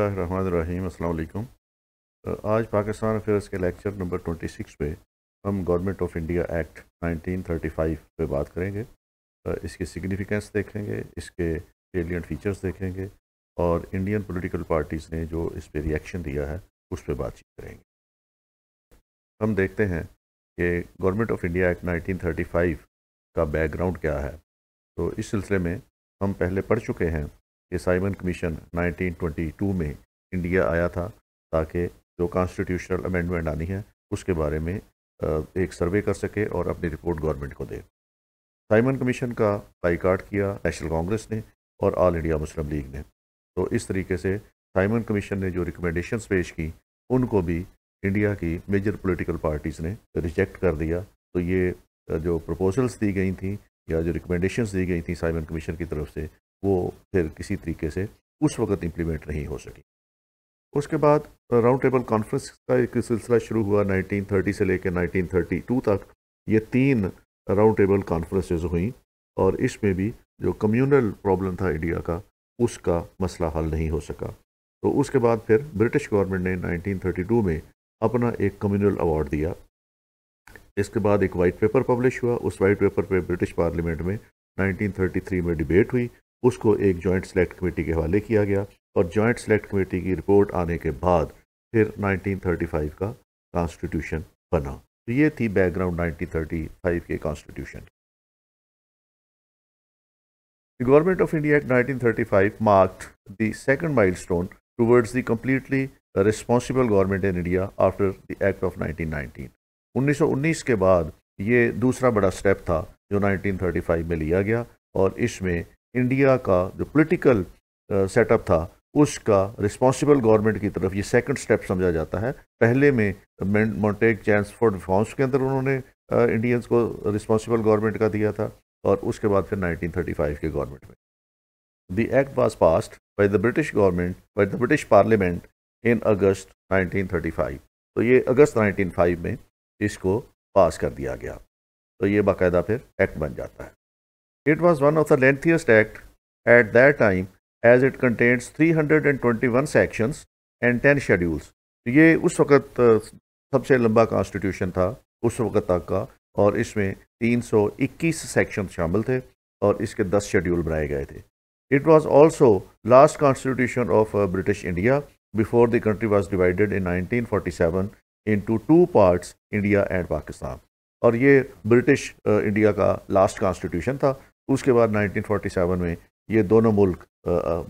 अस्सलाम आज पाकिस्तान अफेयर्स के लेक्चर नंबर 26 में हम गवर्नमेंट ऑफ इंडिया एक्ट 1935 पे बात करेंगे इसकी सिग्निफिकेंस देखेंगे इसके एलियन फीचर्स देखेंगे और इंडियन पॉलिटिकल पार्टीज़ ने जो इस पर रिएक्शन दिया है उस पर बातचीत करेंगे हम देखते हैं कि government of India act five का बैकग्राउंड क्या है तो इस सिलसिले में हम पहले पढ़ चुके हैं कि साइमन कमीशन 1922 में इंडिया आया था ताकि जो कॉन्स्टिट्यूशनल अमेंडमेंट आनी है उसके बारे में एक सर्वे कर सके और अपनी रिपोर्ट गवर्नमेंट को दे साइमन कमीशन का बाइकाट किया नेशनल कांग्रेस ने और ऑल इंडिया मुस्लिम लीग ने तो इस तरीके से साइमन कमीशन ने जो रिकमेंडेशन पेश की उनको भी इंडिया की मेजर पॉलिटिकल पार्टीज़ ने रिजेक्ट कर दिया तो ये जो प्रपोजल्स दी गई थी या जो रिकमेंडेशंस दी गई थी साइमन कमीशन की तरफ से वो फिर किसी तरीके से उस वक्त इम्प्लीमेंट नहीं हो सकी उसके बाद राउंड टेबल कॉन्फ्रेंस का एक सिलसिला शुरू हुआ 1930 से लेकर 1932 तक ये तीन राउंड टेबल कॉन्फ्रेंसेज हुई और इसमें भी जो कम्युनल प्रॉब्लम था इंडिया का उसका मसला हल नहीं हो सका तो उसके बाद फिर ब्रिटिश गवर्नमेंट ने 1932 में अपना एक कम्युनल अवार्ड दिया इसके बाद एक वाइट पेपर पब्लिश हुआ उस वाइट पेपर पे ब्रिटिश पार्लियामेंट में 1933 में डिबेट हुई उसको एक जॉइंट सेलेक्ट कमेटी के हवाले किया गया और जॉइंट सेलेक्ट कमेटी की रिपोर्ट आने के बाद फिर 1935 का कॉन्स्टिट्यूशन बना तो ये थी बैकग्राउंड 1935 के constitution government of India act 1935 marked the second milestone towards the completely responsible government in India after the act of 1919 उन्नीस के बाद ये दूसरा बड़ा स्टेप था जो 1935 में लिया गया और इसमें इंडिया का जो पोलिटिकल सेटअप uh, था उसका रिस्पॉन्सिबल गवर्नमेंट की तरफ ये सेकंड स्टेप समझा जाता है पहले में मोन्टेक चैंसफोर्ड फॉर्म्स के अंदर उन्होंने इंडियंस uh, को रिस्पॉन्सिबल गवर्नमेंट का दिया था और उसके बाद फिर 1935 के गवर्नमेंट में the act was passed by the British government by the British parliament in August 1935 तो ये अगस्त 1905 में इसको पास कर दिया गया तो ये बाकायदा फिर एक्ट बन जाता है It was one of the lengthiest act at that time as it contains 321 sections and 10 schedules. ये उस वक़्त सबसे लंबा कॉन्स्टिट्यूशन था उस वक़्त तक का और इसमें 321 सेक्शन शामिल थे और इसके 10 शेड्यूल बनाए गए थे it was also last constitution of British India before the country was divided in 1947 into two parts India and Pakistan और ये ब्रिटिश इंडिया का लास्ट कॉन्स्टिट्यूशन था उसके बाद 1947 में ये दोनों मुल्क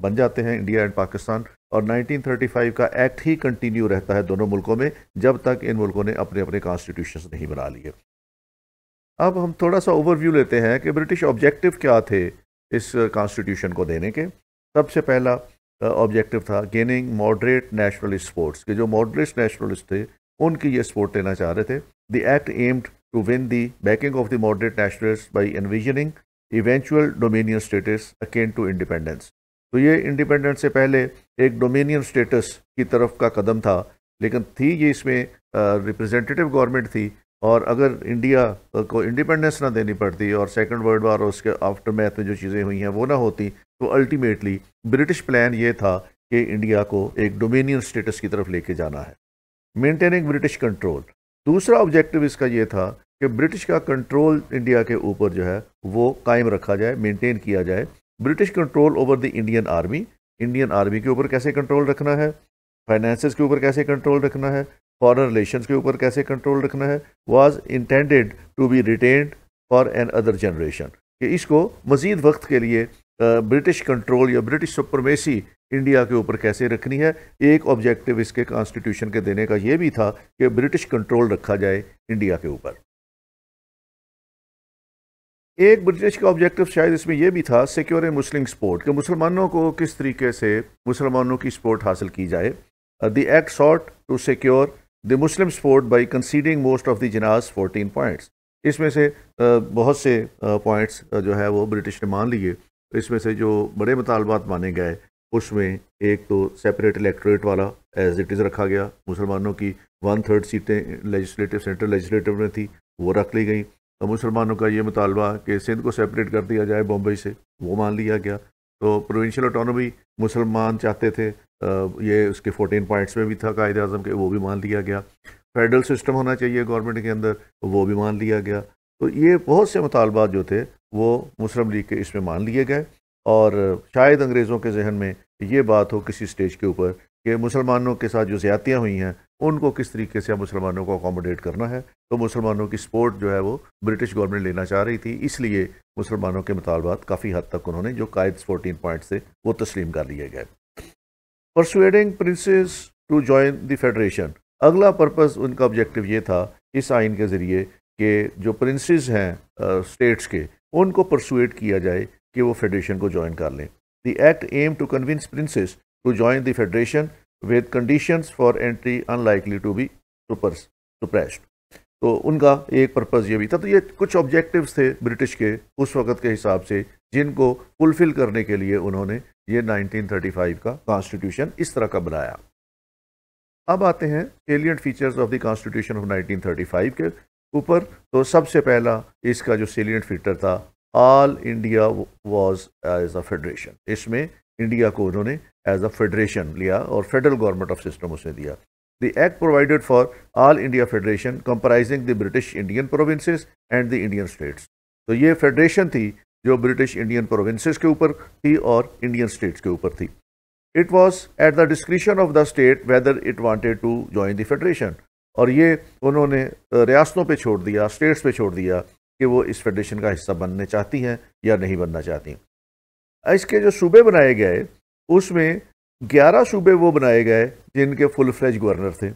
बन जाते हैं इंडिया एंड पाकिस्तान और 1935 का एक्ट ही कंटिन्यू रहता है दोनों मुल्कों में जब तक इन मुल्कों ने अपने अपने कॉन्स्टिट्यूशन नहीं बना लिए अब हम थोड़ा सा ओवरव्यू लेते हैं कि ब्रिटिश ऑब्जेक्टिव क्या थे इस कॉन्स्टिट्यूशन को देने के सबसे पहला ऑब्जेक्टिव था गेनिंग मॉडरेट नेशनलिस्ट स्पोर्ट्स के जो मॉडरेट नेशनलिस्ट थे उनकी ये स्पोर्ट लेना चाह रहे थे the act aimed to win the backing of the moderate nationalist by envisioning eventual dominion status akin to independence तो ये इंडिपेंडेंस से पहले एक डोमिनियन स्टेटस की तरफ का कदम था लेकिन थी ये इसमें रिप्रेजेंटेटिव गवर्नमेंट थी और अगर इंडिया को इंडिपेंडेंस ना देनी पड़ती और सेकेंड वर्ल्ड वार और उसके आफ्टर मैथ में जो चीज़ें हुई हैं वो ना होती तो अल्टीमेटली ब्रिटिश प्लान ये था कि इंडिया को एक डोमिनियन स्टेटस की तरफ लेके जाना है मेंटेनिंग ब्रिटिश कंट्रोल दूसरा ऑब्जेक्टिव इसका ये था कि ब्रिटिश का कंट्रोल इंडिया के ऊपर जो है वो कायम रखा जाए मेंटेन किया जाए British control over the Indian army Indian army के ऊपर कैसे कंट्रोल रखना है फाइनेंस के ऊपर कैसे कंट्रोल रखना है फॉरन रिलेशन के ऊपर कैसे कंट्रोल रखना है was intended to be retained for another generation कि इसको मज़ीद वक्त के लिए ब्रिटिश कंट्रोल या ब्रिटिश सुप्रमेसी इंडिया के ऊपर कैसे रखनी है एक ऑब्जेक्टिव इसके कॉन्स्टिट्यूशन के देने का ये भी था कि ब्रिटिश कंट्रोल रखा जाए इंडिया के ऊपर एक ब्रिटिश का ऑब्जेक्टिव शायद इसमें यह भी था सिक्योर ए मुस्लिम स्पोर्ट कि मुसलमानों को किस तरीके से मुसलमानों की सपोर्ट हासिल की जाए the act sought to secure the Muslim support by conceding most of the Jinnah's fourteen points इसमें से uh, बहुत से पॉइंट्स uh, uh, जो है वो ब्रिटिश ने मान लिए इसमें से जो बड़े मुतालबात माने गए उसमें एक तो सेपरेट इलेक्ट्रेट वाला एज इट इज़ रखा गया मुसलमानों की वन थर्ड सीटें लेजिस्लेटिव सेंट्रल लेजिस्लेटिव में थी वो रख ली गई तो मुसलमानों का ये मुतालबा कि सिंध को सेपरेट कर दिया जाए बम्बई से वो मान लिया गया तो प्रोविंशियल ऑटोनोमी मुसलमान चाहते थे ये उसके फोर्टीन पॉइंट्स में भी था कायद अजम के वो भी मान लिया गया फेडरल सिस्टम होना चाहिए गवर्नमेंट के अंदर वो भी मान लिया गया तो ये बहुत से मुतालबात जो थे वो मुस्लिम लीग के इसमें मान लिए गए और शायद अंग्रेज़ों के जहन में ये बात हो किसी स्टेज के ऊपर कि मुसलमानों के साथ जो ज़्यादतियाँ हुई हैं उनको किस तरीके से मुसलमानों को अकोमोडेट करना है तो मुसलमानों की सपोर्ट जो है वो ब्रिटिश गवर्नमेंट लेना चाह रही थी इसलिए मुसलमानों के मुतालबात काफ़ी हद तक उन्होंने जो कायद फोर्टीन पॉइंट से वो तस्लीम कर लिए गए persuading princes to join the federation अगला पर्पस उनका ऑब्जेक्टिव ये था इस आइन के ज़रिए कि जो प्रिंसेस हैं स्टेट्स के उनको परसुएट किया जाए कि वो फेडरेशन को ज्वाइन कर लें the act aim to convince princes to join the federation with conditions for entry unlikely to be suppressed. तो उनका एक पर्पज़ ये भी था तो ये कुछ ऑब्जेक्टिव्स थे ब्रिटिश के उस वक़्त के हिसाब से जिनको फुलफ़िल करने के लिए उन्होंने ये 1935 का कॉन्स्टिट्यूशन इस तरह का बनाया अब आते हैं salient features of the constitution of 1935 के ऊपर तो सबसे पहला इसका जो सेलियंट फीचर था all India was as a federation इसमें इंडिया को उन्होंने एज अ फेडरेशन लिया और फेडरल गवर्नमेंट ऑफ सिस्टम उसने दिया the act provided for all India federation comprising the British Indian provinces and the Indian states तो ये फेडरेशन थी जो ब्रिटिश इंडियन प्रोविंसेस के ऊपर थी और इंडियन स्टेट्स के ऊपर थी it was at the description of the state whether it wanted to join the federation और ये उन्होंने रियासतों पे छोड़ दिया स्टेट्स पे छोड़ दिया कि वो इस फेडरेशन का हिस्सा बनने चाहती हैं या नहीं बनना चाहती हैं इसके जो सूबे बनाए गए उसमें ग्यारह सूबे वो बनाए गए जिनके फुल फ्लेज गवर्नर थे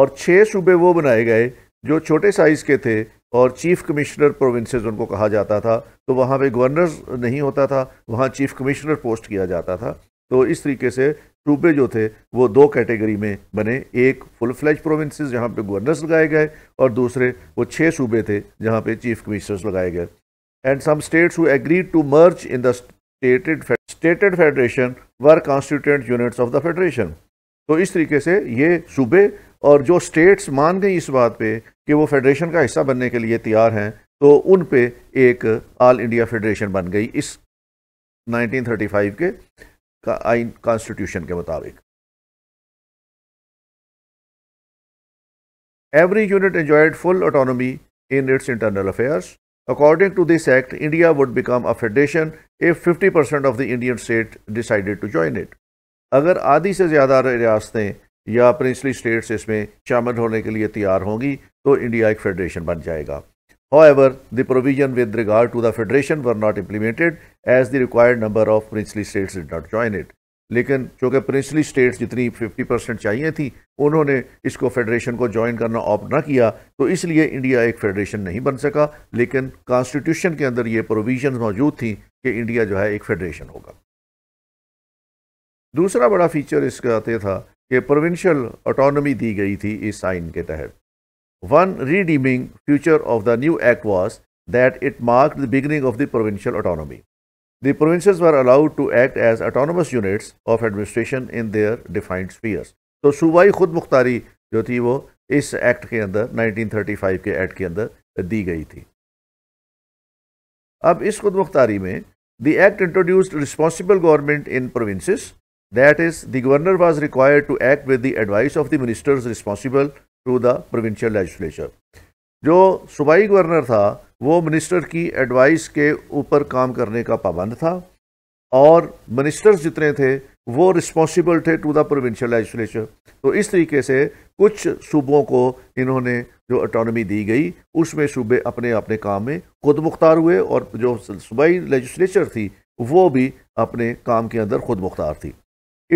और छः सूबे वो बनाए गए जो छोटे साइज़ के थे और चीफ कमिश्नर प्रोविंसेस उनको कहा जाता था तो वहाँ पे गवर्नर नहीं होता था वहाँ चीफ कमिश्नर पोस्ट किया जाता था तो इस तरीके से सूबे जो थे वो दो कैटेगरी में बने एक फुल फ्लैज प्रोविंसेस जहाँ पे गवर्नर्स लगाए गए और दूसरे वो छः सूबे थे जहाँ पे चीफ कमिश्नर्स लगाए गए and some states who agreed to merge in the stated stated federation were constituent units of the federation तो इस तरीके से ये सूबे और जो स्टेट्स मान गई इस बात पे कि वो फेडरेशन का हिस्सा बनने के लिए तैयार हैं तो उन पे एक ऑल इंडिया फेडरेशन बन गई इस 1935 के आइन कॉन्स्टिट्यूशन के मुताबिक every unit enjoyed full autonomy in its internal affairs According to this act, India would become a federation if 50% of the Indian state decided to join it. अगर आधी से ज़्यादा रियासतें या प्रिंसली स्टेट्स इसमें शामिल होने के लिए तैयार होंगी तो इंडिया एक फेडरेशन बन जाएगा However, the provision with regard to the federation were not implemented as the required number of princely states did not join it. लेकिन चूँकि प्रिंसली स्टेट्स जितनी 50 परसेंट चाहिए थी उन्होंने इसको फेडरेशन को ज्वाइन करना ऑप्ट ना किया तो इसलिए इंडिया एक फेडरेशन नहीं बन सका लेकिन कॉन्स्टिट्यूशन के अंदर ये प्रोविजन मौजूद थी कि इंडिया जो है एक फेडरेशन होगा दूसरा बड़ा फीचर इसका आते था कि प्रोविंशियल ऑटोनॉमी दी गई थी इस साइन के तहत one redeeming feature of the new act was that it mark the beginning of the provincial autonomy The provinces were allowed to act as autonomous units of administration in their defined spheres. So, Subai Khud Mukhtari, jo is act ke andar, 1935 ke act ke andar, di gayi thi. Ab is Khud the act introduced responsible government in provinces. That is, the governor was required to act with the advice of the ministers responsible to the provincial legislature. जो सूबाई governor था वो minister की advice के ऊपर काम करने का पाबंद था और मिनिस्टर्स जितने थे वो रिस्पॉन्सिबल थे टू द प्रोविंशियल लेजिस्लेचर तो इस तरीके से कुछ सूबों को इन्होंने जो अटोनमी दी गई उसमें सूबे अपने अपने काम में खुद मुख्तार हुए और जो सूबाई लेजिस्लेचर थी वो भी अपने काम के अंदर खुद मुख्तार थी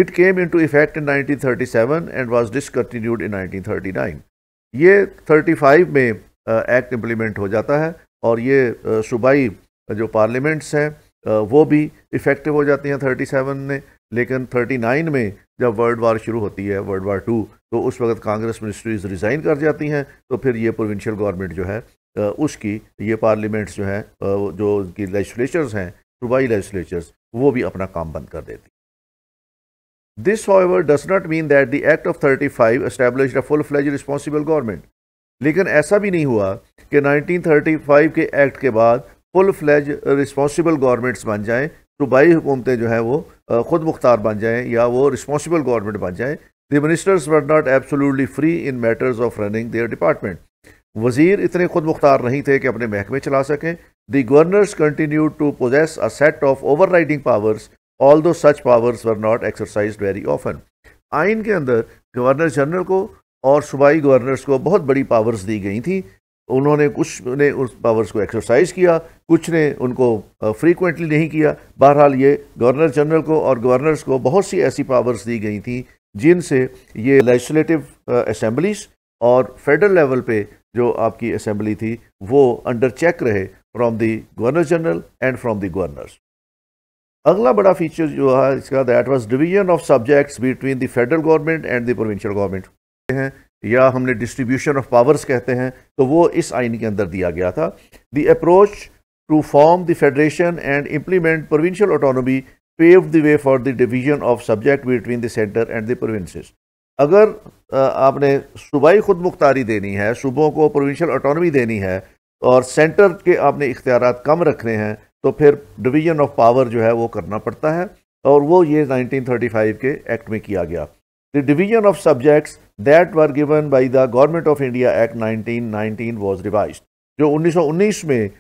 it came into effect in 1937 and was discontinued in 1939 ये 35 में एक्ट इम्प्लीमेंट हो जाता है और ये सूबाई जो पार्लियामेंट्स हैं वो भी इफ़ेक्टिव हो जाती हैं थर्टी सेवन में लेकिन थर्टी नाइन में जब वर्ल्ड वार शुरू होती है वर्ल्ड वार टू तो उस वक्त कांग्रेस मिनिस्ट्रीज़ रिज़ाइन कर जाती हैं तो फिर ये प्रोविंशियल गवर्नमेंट जो है उसकी ये पार्लियामेंट्स जो हैं जो उनकी लेजिस्लेचर्स हैं सूबाई लेजिस्लेचर्स वो भी अपना काम बंद कर देती This, does not mean that the act of thirty five established a full fledge responsible government लेकिन ऐसा भी नहीं हुआ कि 1935 के एक्ट के बाद फुल फ्लैज रिस्पॉन्सिबल गवर्नमेंट्स बन जाएं सूबाई हुकूमतें जो हैं वो ख़ुद मुख्तार बन जाएं या वो रिस्पॉन्सिबल गवर्नमेंट बन जाएं the ministers were not absolutely free in matters of running their department वजीर इतने खुद मुख्तार नहीं थे कि अपने महकमे चला सकें the governors continue to possess a set of overriding powers although such powers were not exercise very often आइन के अंदर गवर्नर जनरल को और सूबाई गवर्नर्स को बहुत बड़ी पावर्स दी गई थी उन्होंने कुछ ने उस पावर्स को एक्सरसाइज किया कुछ ने उनको फ्रीक्वेंटली नहीं किया बहरहाल ये गवर्नर जनरल को और गवर्नर्स को बहुत सी ऐसी पावर्स दी गई थी जिनसे ये लेजिस्लेटिव असम्बलीस और फेडरल लेवल पे जो आपकी असम्बली थी वो अंडर चेक रहे from the governor general and from the governors अगला बड़ा फीचर जो है इसका that was division of subjects between the federal government and the provincial government हैं या हमने डिस्ट्रीब्यूशन ऑफ पावर्स कहते हैं तो वो इस आइन के अंदर दिया गया था the approach to form the federation and implement provincial autonomy pave the way for the division of subject between the centre and the provinces अगर आपने सूबाई खुद मुख्तारी देनी है सूबों को प्रोविंशियल ऑटोनोमी देनी है और सेंटर के आपने इख्तियार कम रखने हैं तो फिर डिवीजन ऑफ पावर जो है वो करना पड़ता है और वो ये 1935 के एक्ट में किया गया The division of subjects that were given by the Government of India Act 1919 was revised. जो 1919 में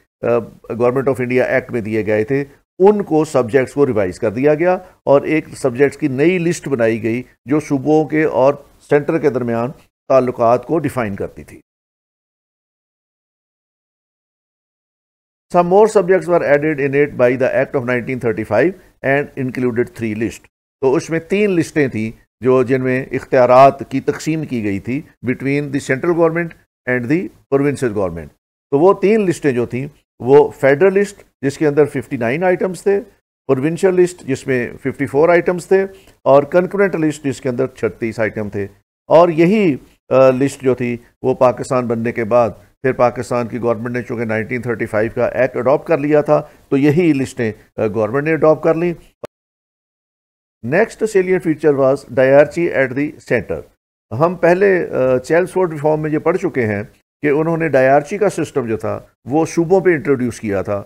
गवर्नमेंट ऑफ इंडिया एक्ट में दिए गए थे उनको सब्जेक्ट्स को रिवाइज कर दिया गया और एक सब्जेक्ट्स की नई लिस्ट बनाई गई जो सूबों के और सेंटर के दरमियान ताल्लुक को डिफाइन करती थी some more subjects were added in it by the act of 1935 and included three list तो उसमें तीन लिस्टें थी जो जिनमें इख्तियार की तकसीम की गई थी between the central government and the province government तो वो तीन लिस्टें जो थी वो फेडरल लिस्ट जिसके अंदर 59 आइटम्स थे प्रोविंशियल लिस्ट जिसमें 54 आइटम्स थे और कंक्रेंट लिस्ट जिसके अंदर 36 आइटम थे और यही लिस्ट जो थी वो पाकिस्तान बनने के बाद फिर पाकिस्तान की गवर्नमेंट ने चूँकि 1935 का एक्ट अडॉप्ट कर लिया था तो यही लिस्टें गवर्नमेंट ने अडॉप्ट कर ली next salient feature was diarchy at the centre हम पहले चैल्स रिफॉर्म में ये पढ़ चुके हैं कि उन्होंने डायर्ची का सिस्टम जो था वो सूबों पे इंट्रोड्यूस किया था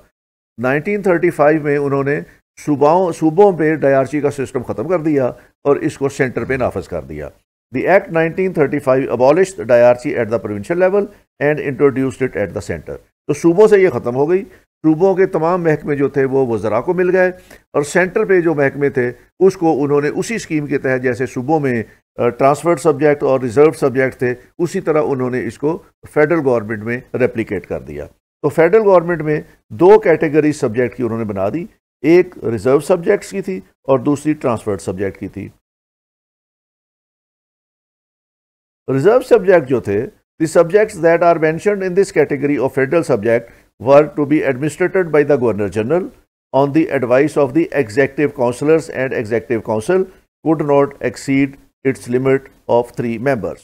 1935 में उन्होंने सूबाओं सूबों पे डायर्ची का सिस्टम ख़त्म कर दिया और इसको सेंटर पे नाफज कर दिया the act 1935 abolish diarchy at the provincial level and introduced it at the centre तो सूबों से ये ख़त्म हो गई सूबों के तमाम महकमे जो थे वो वज़रा को मिल गए और सेंटर पे जो महकमे थे उसको उन्होंने उसी स्कीम के तहत जैसे सूबों में ट्रांसफर्ड सब्जेक्ट और रिज़र्व सब्जेक्ट थे उसी तरह उन्होंने इसको फेडरल गवर्नमेंट में रेप्लीकेट कर दिया तो फेडरल गवर्नमेंट में दो कैटेगरी सब्जेक्ट की उन्होंने बना दी एक रिज़र्व सब्जेक्ट्स की थी और दूसरी ट्रांसफर्ड सब्जेक्ट की थी रिज़र्व सब्जेक्ट जो थे the subjects that are mentioned in this category of federal subject were to be administered by the Governor General on the advice of the executive councillors and executive council could not exceed its limit of three members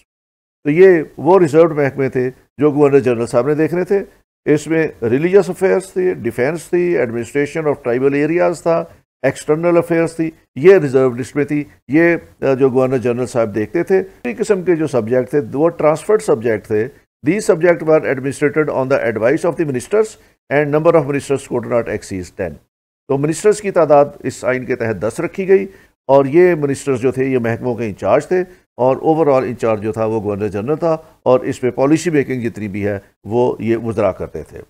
तो ye wo reserved महकमे the jo governor general साहब ne dekh rahe the isme religious affairs the defense the administration of tribal areas tha external affairs थी ये reserve list में थी ये जो governor general साहब देखते थे किस्म के जो सब्जेक्ट थे वो ट्रांसफर्ड सब्जेक्ट थे these subjects were administered on the advice of the ministers and number of ministers could not exceed 10 तो मिनिस्टर्स की तादाद इस आइन के तहत दस रखी गई और ये मिनिस्टर्स जो थे ये महकमों के इंचार्ज थे और ओवरऑल इंचार्ज जो था वो गवर्नर जनरल था और इस पे पॉलिसी मेकिंग जितनी भी है वो ये वज्रा करते थे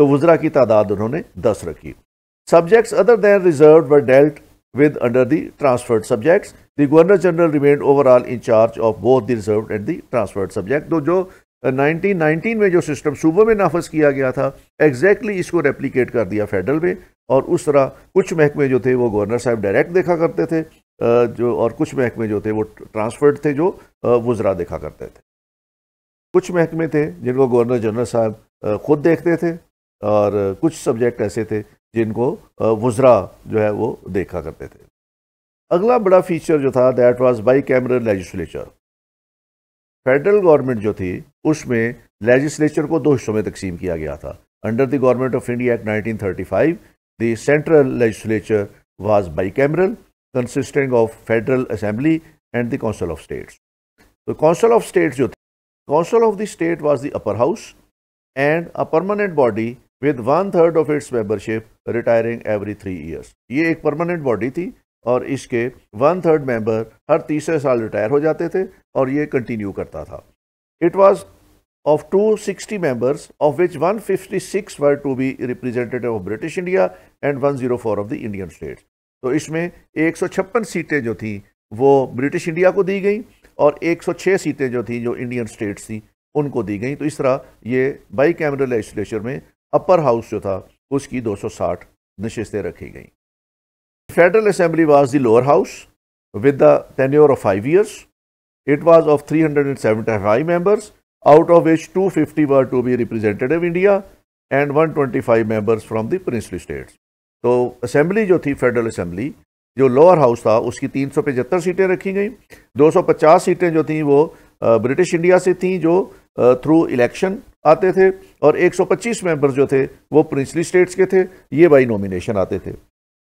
तो वज्रा की तादाद उन्होंने दस रखी subjects other than reserve were dealt with under the transferred subjects the governor general remained overall in charge of both the reserve and the transferred subject तो जो 1919 uh, में जो सिस्टम सूबों में नाफज किया गया था एग्जैक्टली exactly इसको रेप्लीकेट कर दिया फेडरल में और उस तरह कुछ महकमे जो थे वो गवर्नर साहब डायरेक्ट देखा करते थे uh, जो और कुछ महकमे जो थे वो ट्रांसफर्ड थे जो uh, वज्रा देखा करते थे कुछ महकमे थे जिनको गवर्नर जनरल साहब खुद देखते थे और कुछ सब्जेक्ट ऐसे थे जिनको वज्रा जो है वो देखा करते थे अगला बड़ा फीचर जो था that was bicameral legislature federal government जो थी उसमें लेजिस्लेचर को दो हिस्सों में तकसीम किया गया था under the government of India act 1935 the central legislature was cameral consisting of federal assembly and the council of states तो काउंसिल ऑफ स्टेट्स जो थी council of the state was the upper house and a permanent body with one third of its membership retiring every three years ये एक permanent body थी और इसके one third member हर तीसरे साल रिटायर हो जाते थे और ये कंटिन्यू करता था it was which one fifty six were to be representative of British India and one zero four of the Indian states तो इसमें एक सौ छप्पन सीटें जो थी वो ब्रिटिश इंडिया को दी गई और एक सौ छः सीटें जो थी जो इंडियन स्टेट्स थी उनको दी गई तो इस तरह ये बाई कैमरल लेजिस्लेचर में अपर हाउस जो था उसकी दो सौ साठ नशस्तें रखी गई Federal Assembly was the lower house with the tenure of five years. It was of 375 members, out of which 250 were to be representative India and 125 members from the princely states. तो assembly जो थी federal assembly जो lower house था उसकी तीन सीटें रखी गई 250 सीटें जो थी वो ब्रिटिश इंडिया से थी जो थ्रू इलेक्शन आते थे और 125 मेंबर्स जो थे वो प्रिंसली स्टेट्स के थे ये बाई नॉमिनेशन आते थे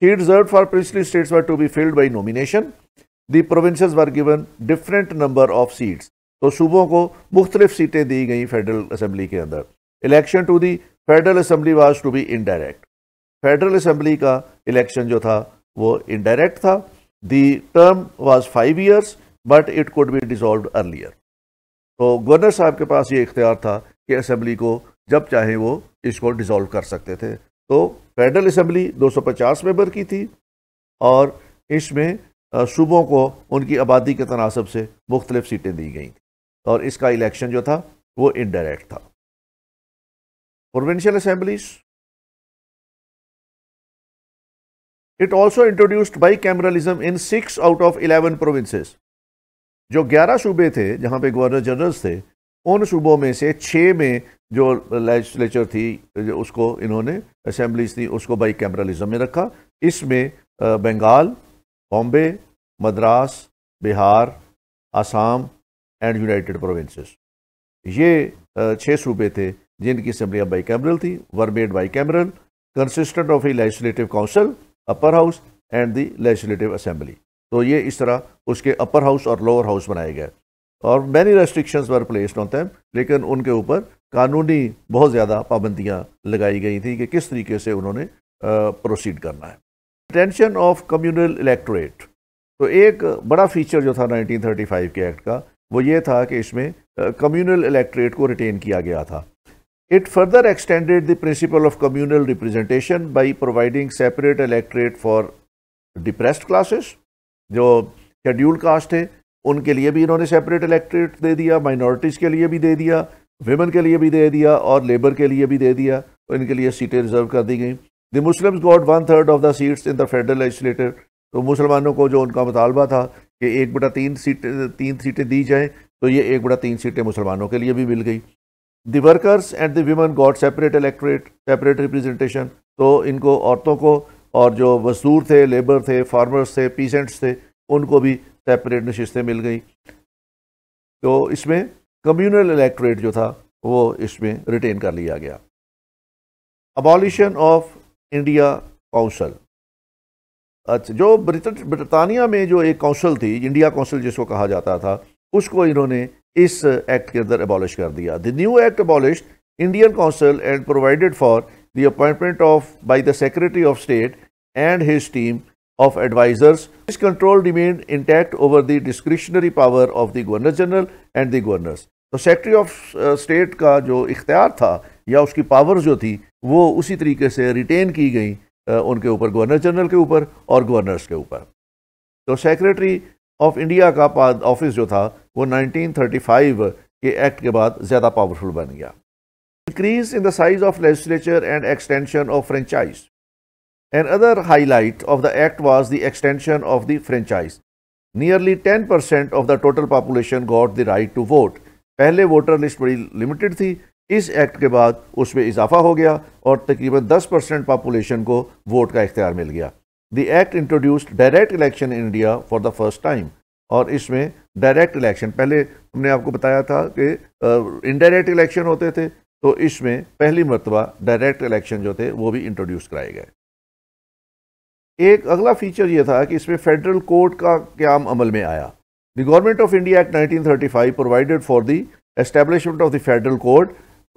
He reserved for princely states were to be filled by nomination. The provinces were given different number of seats. तो सूबों को मुख्तलिफ सीटें दी गई फेडरल असम्बली के अंदर election to the federal assembly was to be indirect federal assembly का election जो था वो इनडायरेक्ट था the term was five years but it could be dissolve earlier तो गवर्नर साहब के पास ये इख्तियार था कि असेंबली को जब चाहे वो इसको डिजोल्व कर सकते थे तो फेडरल असम्बली 250 मेंबर की थी और इसमें सूबों को उनकी आबादी के तनासब से मुख्तलिफ सीटें दी गई थी और इसका इलेक्शन जो था वो इनडायरेक्ट था provincial assemblies it also introduced bicameralism in six out of eleven provinces जो ग्यारह सूबे थे जहाँ पे गवर्नर जनरल्स थे उन सूबों में से छः में जो लेजिस्लेचर थी जो उसको इन्होंने असम्बलीज थी उसको बाई कैमरलिज्म में रखा इसमें Bengal Bombay Madras Bihar Assam and united provinces ये छः सूबे थे जिनकी असम्बलियाँ बाई कैमरल थी were made bicameral consistent of a legislative council upper house and the legislative assembly तो ये इस तरह उसके अपर हाउस और लोअर हाउस बनाए गए और many restrictions were placed on them लेकिन उनके ऊपर कानूनी बहुत ज़्यादा पाबंदियाँ लगाई गई थी कि किस तरीके से उन्होंने प्रोसीड करना है टेंशन ऑफ कम्यूनल इलेक्टोरेट तो एक बड़ा फीचर जो था 1935 के एक्ट का वो ये था कि इसमें कम्यूनल इलेक्ट्रेट को रिटेन किया गया था it further extended the principle of communal representation by providing separate electorate for depressed classes जो शेड्यूल कास्ट थे उनके लिए भी इन्होंने सेपरेट इलेक्ट्रेट दे दिया माइनॉरिटीज़ के लिए भी दे दिया वेमन के लिए भी दे दिया और लेबर के लिए भी दे दिया तो इनके लिए सीटें रिजर्व कर दी गई the Muslims got one third of the seats in the federal legislature तो मुसलमानों को जो उनका मुतालबा था कि एक बटा तीन सीट तीन सीटें दी जाएँ तो ये एक बटा तीन सीटें मुसलमानों के लिए भी मिल गई the workers and the women got separate electorate separate representation तो इनको औरतों को और जो मजदूर थे लेबर थे फार्मर्स थे पीसेंट्स थे उनको भी सेपरेट नशस्तें मिल गई तो इसमें कम्यूनल इलेक्ट्रेट जो था वो इसमें रिटेन कर लिया गया अबॉलिशन ऑफ इंडिया काउंसिल अच्छा जो ब्रिटानिया में जो एक काउंसिल थी इंडिया काउंसिल जिसको कहा जाता था उसको इन्होंने इस एक्ट के अंदर अबॉलिश कर दिया the new act abolish Indian council and provided for the appointment of by the secretary of state and his team of advisors. This control remained intact over the discretionary power of the Governor General and the governors. तो secretary of state का जो इख्तियार था या उसकी power जो थी वो उसी तरीके से रिटेन की गई uh, उनके ऊपर गवर्नर जनरल के ऊपर और गवर्नर्स के ऊपर तो सेक्रेटरी ऑफ इंडिया का ऑफिस जो था वो 1935 के एक्ट के बाद ज़्यादा पावरफुल बन गया increase in the size of legislature and extension of franchise Another highlight of the act was the extension of the franchise. Nearly 10% of the total population got the right to vote पहले voter list बड़ी limited थी इस act के बाद उसमें इजाफा हो गया और तकरीबन 10 परसेंट पॉपुलेशन को वोट का इख्तियार मिल गया the act introduced direct election in India for the first time और इसमें डायरेक्ट इलेक्शन पहले हमने आपको बताया था कि इनडायरेक्ट इलेक्शन होते थे तो इसमें पहली मरतबा डायरेक्ट इलेक्शन जो थे वो भी इंट्रोड्यूस कराए गए एक अगला फीचर यह था कि इसमें फेडरल कोर्ट का क्याम अमल में आया the government of India act 1935 provided for the establishment of the federal court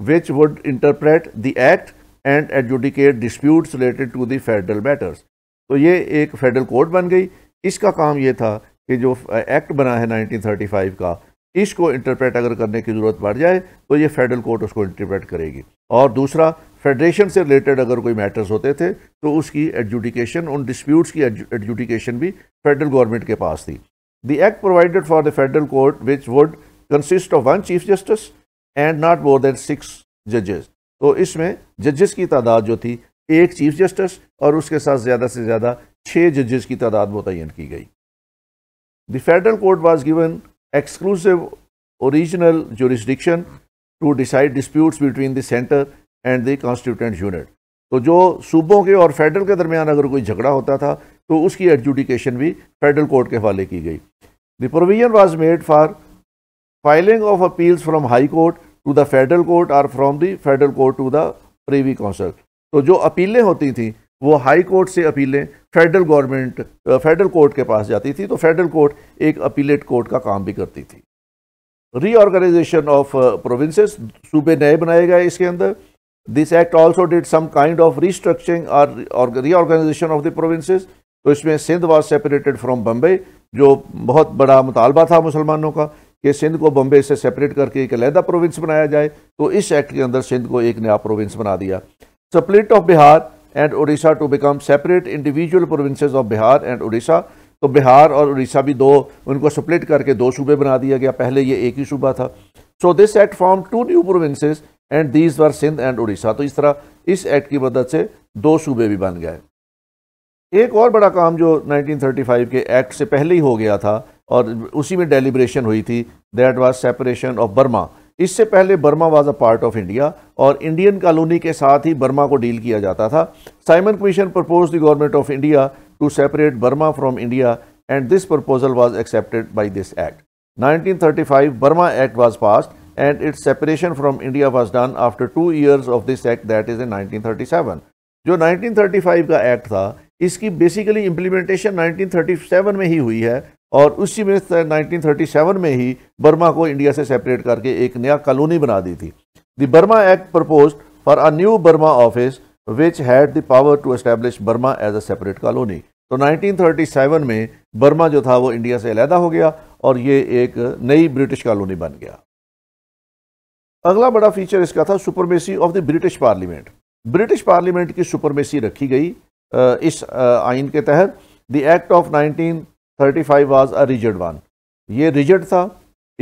which would interpret the act and adjudicate disputes related to the federal matters तो ये एक फेडरल कोर्ट बन गई इसका काम यह था कि जो एक्ट बना है 1935 का इसको इंटरप्रेट अगर करने की ज़रूरत पड़ जाए तो ये फेडरल कोर्ट उसको इंटरप्रेट करेगी और दूसरा फेडरेशन से रिलेटेड अगर कोई मैटर्स होते थे तो उसकी एडजुडिकेशन उन डिस्प्यूट्स की एडजुडिकेशन भी फेडरल गवर्नमेंट के पास थी the act provided for the federal court which would consist of one chief justice and not more than six जजेस तो इसमें जजेस की तादाद जो थी एक चीफ जस्टिस और उसके साथ ज़्यादा से ज़्यादा छः जजेस की तादाद मुतन की गई the federal court was given exclusive original jurisdiction to decide disputes between the centre and the constituent unit तो जो सूबों के और फेडरल के दरमियान अगर कोई झगड़ा होता था तो उसकी एडजुडिकेशन भी फेडरल कोर्ट के हवाले की गई the provision was made for filing of appeals from high court to the federal court और from the federal court to the privy council तो जो अपीलें होती थी वो हाई कोर्ट से अपीलें फेडरल गवर्नमेंट फेडरल कोर्ट के पास जाती थी तो फेडरल कोर्ट एक अपीलेट कोर्ट का काम भी करती थी रीऑर्गेनाइजेशन ऑफ प्रोविंसेस सूबे नए बनाए गए इसके अंदर this act also did some kind of restructuring और रीऑर्गेनाइजेशन ऑफ द प्रोविंसेस तो इसमें Sindh was separated from Bombay जो बहुत बड़ा मुतालबा था मुसलमानों का कि सिंध को बम्बे से सेपरेट करके एक अलहदा प्रोविंस बनाया जाए तो इस एक्ट के अंदर सिंध को एक नया प्रोविंस बना दिया split of Bihar and Orissa to become separate individual provinces of Bihar and Orissa तो बिहार और उड़ीसा भी दो उनको स्प्लिट करके दो सूबे बना दिया गया पहले ये एक ही सूबा था so this act form two new provinces and these were Sindh and Orissa तो इस तरह इस एक्ट की मदद से दो सूबे भी बन गए एक और बड़ा काम जो 1935 के एक्ट से पहले ही हो गया था और उसी में डेलीब्रेशन हुई थी that was separation of Burma इससे पहले Burma was a part of India और इंडियन कॉलोनी के साथ ही बर्मा को डील किया जाता था Simon Commission propose the government of India to separate Burma from India and this proposal was accepted by this act nineteen Burma act was pass and its separation from India was done after two years of this act that is in 1937. जो 1935 का act था इसकी basically implementation 1937 में ही हुई है और उसी में 1937 में ही बर्मा को इंडिया से सेपरेट करके एक नया कॉलोनी बना दी थी the Burma act propose for a new Burma office which had the power to establish Burma as a separate colony तो 1937 में बर्मा जो था वो इंडिया से अलहदा हो गया और ये एक नई ब्रिटिश कॉलोनी बन गया अगला बड़ा फीचर इसका था supremacy of the British parliament British parliament की सुपरमेसी रखी गई इस आइन के तहत the act of 1935 was a rigid one ये रिजर्ड था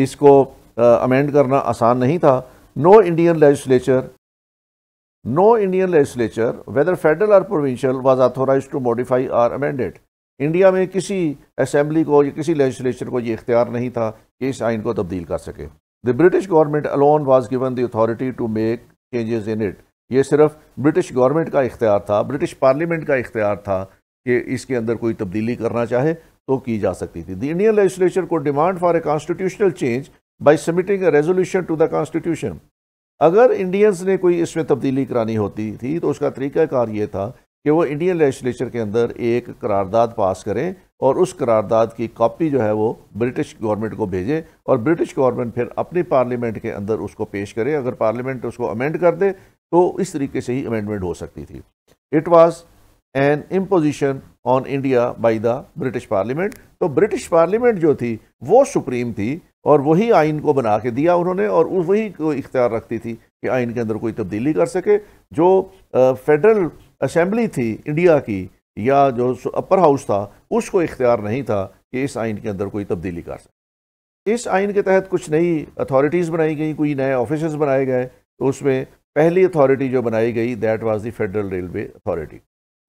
इसको अमेंड करना आसान नहीं था no Indian legislature no Indian legislature whether federal और provincial was authorise to modify or amended India में किसी असेंबली को या किसी लेजिस्लेचर को ये इख्तियार नहीं था कि इस आइन को तब्दील कर सके the British government alone was given the authority to make changes in it ये सिर्फ ब्रिटिश गवर्नमेंट का इख्तियार था ब्रिटिश पार्लियामेंट का इख्तियार था कि इसके अंदर कोई तब्दीली करना चाहे तो की जा सकती थी द इंडियन लेजिस्लेचर को demand for a constitutional change by submitting a resolution to the constitution अगर इंडियंस ने कोई इसमें तब्दीली करानी होती थी तो उसका तरीक़ाकार ये था कि वो इंडियन लेजिस्लेचर के अंदर एक करारदाद पास करें और उस करारदाद की कॉपी जो है वो ब्रिटिश गवर्नमेंट को भेजे और ब्रिटिश गवर्नमेंट फिर अपनी पार्लियामेंट के अंदर उसको पेश करे अगर पार्लियामेंट उसको अमेंड कर दे तो इस तरीके से ही अमेंडमेंट हो सकती थी it was an imposition on India by the British parliament तो ब्रिटिश पार्लियामेंट जो थी वो सुप्रीम थी और वही आइन को बना के दिया उन्होंने और वही को इख्तियार रखती थी कि आइन के अंदर कोई तब्दीली कर सके जो फेडरल असेंबली थी इंडिया की या जो अपर हाउस था उसको इख्तियार नहीं था कि इस आइन के अंदर कोई तब्दीली कर सके इस आइन के तहत कुछ नई अथॉरिटीज़ बनाई गई कोई नए ऑफिस बनाए गए तो उसमें पहली अथॉरिटी जो बनाई गई that was the federal railway authority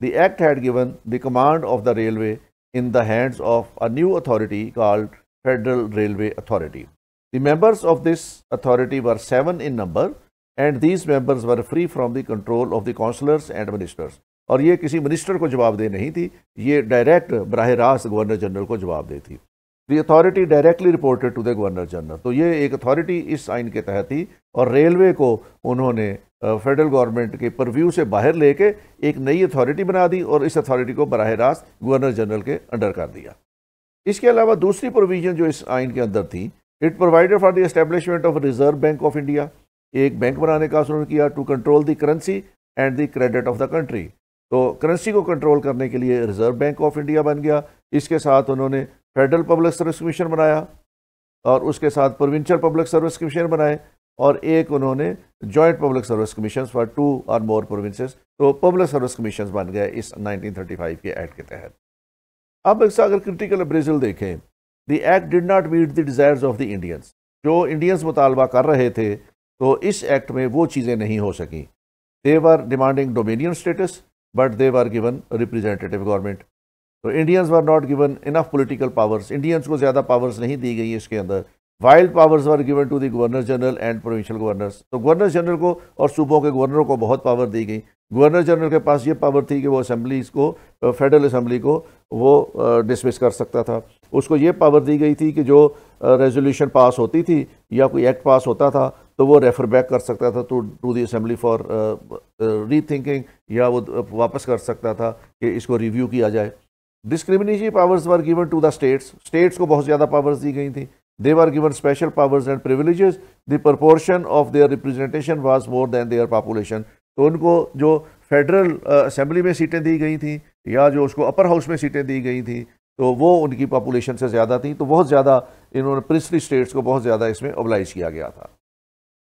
the act had given the command of the railway in the hands of a new authority called federal railway authority the members of this authority were seven in number and these members were free from the control of the counsellors and ministers और ये किसी minister को जवाब दे नहीं थी ये direct बरह रास्त गवर्नर जनरल को जवाब दे थी the authority directly reported to the governor general तो ये एक अथॉरिटी इस आइन के तहत थी और रेलवे को उन्होंने फेडरल गवर्नमेंट के परव्यू से बाहर लेके एक नई अथॉरिटी बना दी और इस अथॉरिटी को बरह रास्त गवर्नर जनरल के अंडर कर दिया इसके अलावा दूसरी प्रोविजन जो इस आइन के अंदर थी it provided for the establishment of reserve bank of India एक बैंक बनाने का उन्होंने किया to control the currency and the credit of the country तो करेंसी को कंट्रोल करने के लिए रिजर्व बैंक ऑफ इंडिया बन गया इसके साथ उन्होंने फेडरल पब्लिक सर्विस कमीशन बनाया और उसके साथ प्रोविंशियल पब्लिक सर्विस कमीशन बनाए और एक उन्होंने joint public service commission for two और मोर प्रोविंसेस तो पब्लिक सर्विस कमीशन बन गए इस 1935 के एक्ट के तहत अब इसका अगर क्रिटिकल अप्रेजल देखें the act did not meet the desires of the Indians जो इंडियंस मुतालबा कर रहे थे तो इस एक्ट में वो चीज़ें नहीं हो सकें they were demanding dominion status but they were given representative government. तो Indians were not given enough political powers Indians को ज़्यादा पावर्स नहीं दी गई इसके अंदर wide powers were given to the governor general and provincial governors तो गवर्नर जनरल को और सूबों के गवर्नरों को बहुत पावर दी गई गवर्नर जनरल के पास ये पावर थी कि वो असम्बलीज को फेडरल असम्बली को वो डिसमिस कर सकता था उसको ये पावर दी गई थी कि जो रेजोल्यूशन पास होती थी या कोई एक्ट पास होता था तो वो रेफर बैक कर सकता था to to the assembly for rethinking या वो वापस कर सकता था कि इसको रिव्यू किया जाए discrimination powers were given to the states states को बहुत ज़्यादा पावर्स दी गई थी they were given special powers and privilege the proportion of their representation was more than their population तो उनको जो फेडरल असेंबली में सीटें दी गई थी या जो उसको अपर हाउस में सीटें दी गई थी तो वो उनकी पॉपुलेशन से ज़्यादा थी तो बहुत ज़्यादा इन्होंने प्रिंसली स्टेट्स को बहुत ज़्यादा इसमें ओबलाइज किया गया था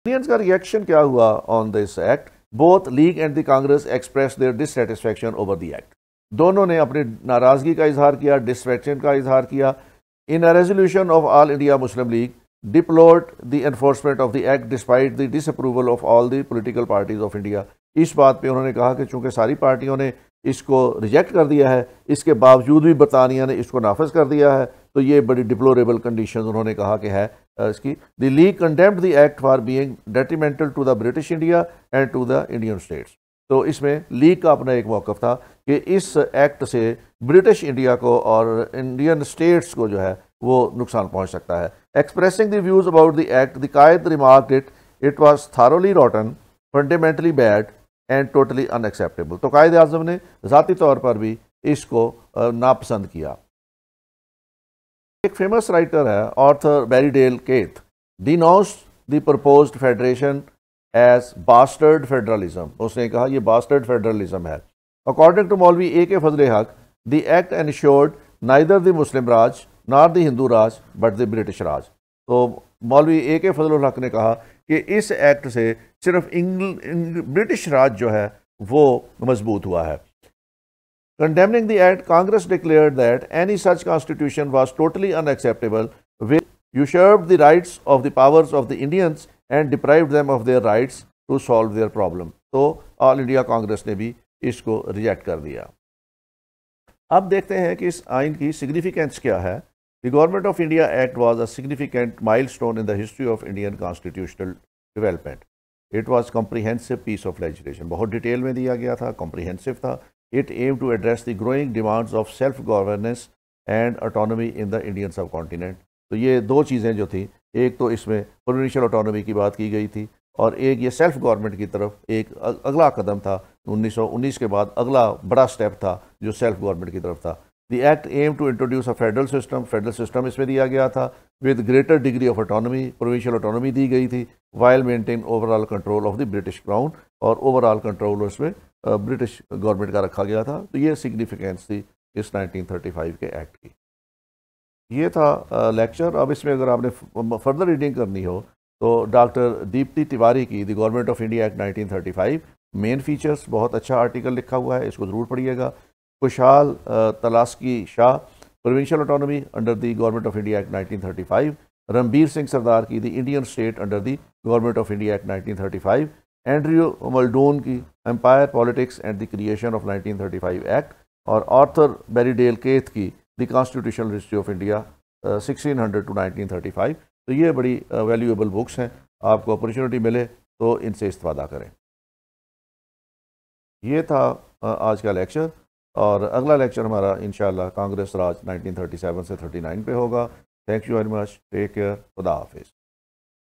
यूनियंस का रिएक्शन क्या हुआ on this act both League and the Congress express their dissatisfaction over the act दोनों ने अपनी नाराज़गी का इजहार किया डिसफेक्शन का इजहार किया in a resolution of all India Muslim League deplored the enforcement of the act despite the disapproval of all the political parties of India इस बात पे उन्होंने कहा कि चूंकि सारी पार्टियों ने इसको रिजेक्ट कर दिया है इसके बावजूद भी बरतानिया ने इसको नाफज कर दिया है तो ये बड़ी डिप्लोरेबल कंडीशन उन्होंने कहा कि है इसकी the League contempt the act for being detrimental to the British India and to the Indian states तो इसमें लीग का अपना एक मौक़ था कि इस एक्ट से ब्रिटिश इंडिया को और इंडियन स्टेट्स को जो है वो नुकसान पहुंच सकता है expressing the views about the act the Quaid remark it it was thoroughly rotten fundamentally bad and totally unacceptable तो कायद अजम ने ज़ाती तौर पर भी इसको नापसंद किया एक फेमस राइटर है Arthur Berriedale Keith denounce the propose federation as bastard federalism उसने कहा यह बास्टर्ड फेडरलिज्म है according to Maulvi A K Fazal Haq the act ensured neither the Muslim raj not the Hindu raj but the British raj तो मौलवी ए के फजल हक ने कहा कि इस एक्ट से सिर्फ ब्रिटिश राज जो है वो मजबूत हुआ है condemning the act Congress declare that any such constitution was totally unacceptable way serve the rights of the powers of the Indians and deprive them of their rights to solve their problem तो all India Congress ने भी इसको reject कर दिया अब देखते हैं कि इस आइन की सिग्निफिकेंस क्या है The Government of India Act was a significant milestone in the history of Indian constitutional development. It was comprehensive piece of legislation. बहुत डिटेल में दिया गया था comprehensive था It aimed to address the growing demands of self-governance and autonomy in the Indian subcontinent. तो ये दो चीज़ें जो थी एक तो इसमें प्रोविंशियल ऑटोनॉमी की बात की गई थी और एक ये सेल्फ गवर्नमेंट की तरफ एक अगला कदम था 1919 के बाद अगला बड़ा स्टेप था जो सेल्फ गवर्नमेंट की तरफ था The Act aimed to introduce a federal system. Federal system इसमें दिया गया था with greater degree of autonomy, provincial autonomy दी गई थी while maintain overall control of the British Crown और overall control इसमें ब्रिटिश गवर्नमेंट का रखा गया था तो ये सिग्निफिकेंस थी इस 1935 के एक्ट की ये था लेक्चर अब इसमें अगर आपने फर्दर रीडिंग करनी हो तो डॉक्टर दीप्ति तिवारी की the government of India act 1935 main features बहुत अच्छा आर्टिकल लिखा हुआ है इसको ज़रूर पढ़िएगा Khushal Talaski Shah provincial autonomy under the government of India act 1935 Ranbir Singh Sardar की the Indian state under the government of India act 1935 Andrew Muldoon की empire politics and the creation of 1935 act और आर्थर बेरीडेल केथ की the constitutional history of India sixteen hundred to nineteen thirty five तो ये बड़ी valuable uh, books हैं आपको opportunity मिले तो इनसे इस्ता करें ये था आज का लेक्चर और अगला लेक्चर हमारा इन कांग्रेस राज 1937 से 39 पे होगा thank you very much take care खुदा हाफिज़